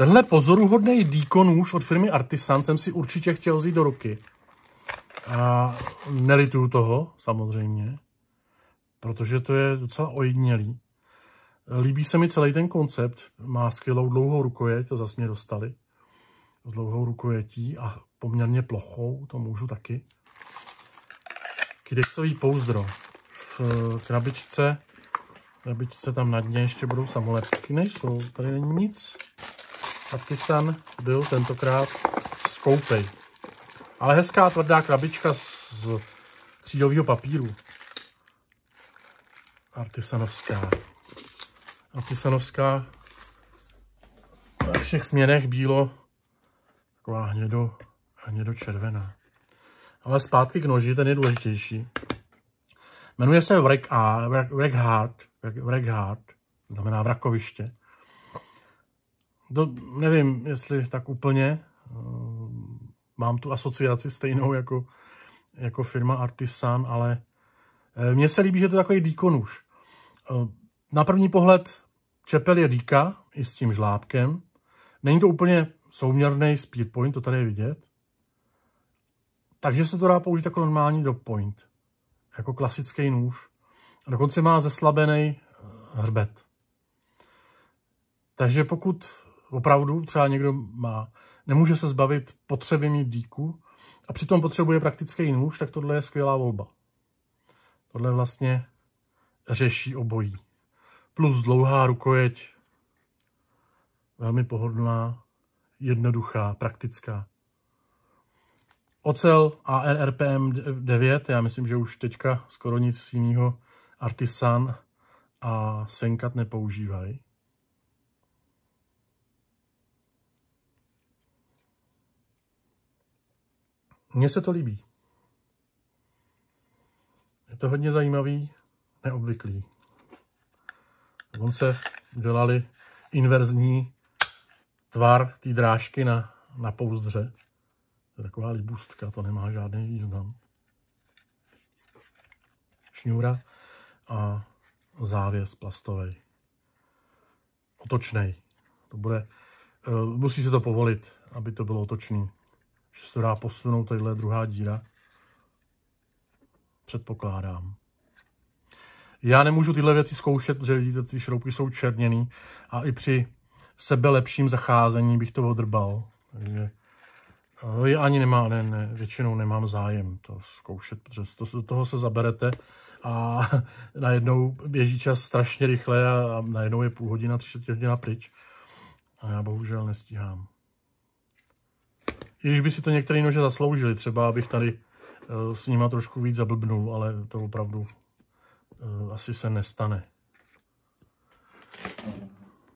Tenhle pozoruhodný díkon už od firmy Artisan jsem si určitě chtěl vzít do ruky. A nelituju toho, samozřejmě, protože to je docela ojedinělý. Líbí se mi celý ten koncept, má skvělou dlouhou rukojeť, to zase mě dostali, s dlouhou rukojetí a poměrně plochou, to můžu taky. Kidexový pouzdro. V eh, krabičce, krabičce tam na dně ještě budou samolepky, nejsou, tady není nic. Taky byl tentokrát z koupej. Ale hezká tvrdá krabička z křídového papíru. Artisanovská. Artisanovská ve všech směrech bílo, taková hnědo, hnědo červená. Ale zpátky k noži, ten je důležitější. Jmenuje se Wreck, Wreck, znamená vrakoviště to nevím, jestli tak úplně. Eh, mám tu asociaci stejnou jako, jako firma Artisan, ale eh, mně se líbí, že to je takový už. Eh, na první pohled čepel je díka i s tím žlábkem. Není to úplně souměrný speed point, to tady je vidět. Takže se to dá použít jako normální drop point. Jako klasický nůž. A dokonce má zeslabený hřbet. Takže pokud opravdu třeba někdo má, nemůže se zbavit potřeby mít díku a přitom potřebuje praktický nůž, tak tohle je skvělá volba. Tohle vlastně řeší obojí. Plus dlouhá rukojeť, velmi pohodlná, jednoduchá, praktická. Ocel a 9, já myslím, že už teďka skoro nic jiného Artisan a Senkat nepoužívají. Mně se to líbí. Je to hodně zajímavý, neobvyklý. Dokonce dělali inverzní tvar té drážky na, na pouzdře. To je taková libůstka, to nemá žádný význam. Šňůra a závěs plastový. Otočnej. To bude, eh, musí se to povolit, aby to bylo otočný že se to dá posunout, tadyhle druhá díra. Předpokládám. Já nemůžu tyhle věci zkoušet, protože vidíte, ty šroubky jsou černěný a i při sebe lepším zacházení bych to odrbal. Takže eh, je ani nemá, ne, ne, většinou nemám zájem to zkoušet, protože to, do toho se zaberete a najednou běží čas strašně rychle a, a najednou je půl hodina, tři čtvrtě hodina pryč. A já bohužel nestíhám když by si to některé nože zasloužili, třeba abych tady eh, s nima trošku víc zablbnul, ale to opravdu eh, asi se nestane.